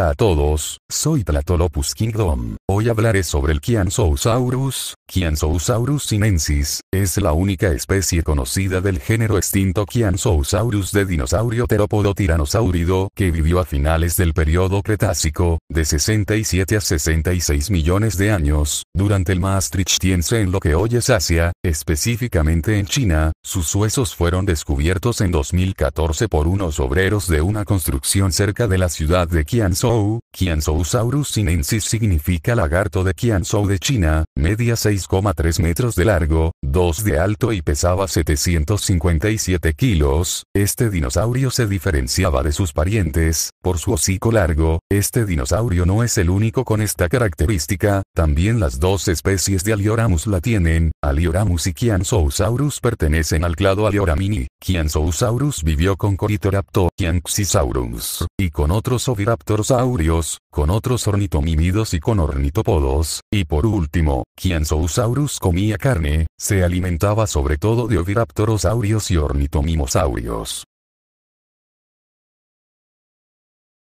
Hola a todos, soy Platolopus Kingdom. Hoy hablaré sobre el Chiansosaurus, Kiansousaurus sinensis, es la única especie conocida del género extinto Kianzosaurus de dinosaurio terópodo tiranosaurido que vivió a finales del periodo Cretácico, de 67 a 66 millones de años, durante el Maastrichtiense en lo que hoy es Asia, específicamente en China. Sus huesos fueron descubiertos en 2014 por unos obreros de una construcción cerca de la ciudad de Qianzhou. Qianzhousaurus sinensis significa lagarto de Qianzhou de China, media 6,3 metros de largo, de alto y pesaba 757 kilos, este dinosaurio se diferenciaba de sus parientes, por su hocico largo, este dinosaurio no es el único con esta característica, también las dos especies de Alioramus la tienen, Alioramus y Kianzousaurus pertenecen al clado Alioramini, Kianzousaurus vivió con Coritoraptor Kianxisaurus, y con otros oviraptorosaurios, con otros Ornitomimidos y con ornitopodos, y por último, Kianzousaurus comía carne, se alimentaba sobre todo de oviraptorosaurios y ornitomimosaurios.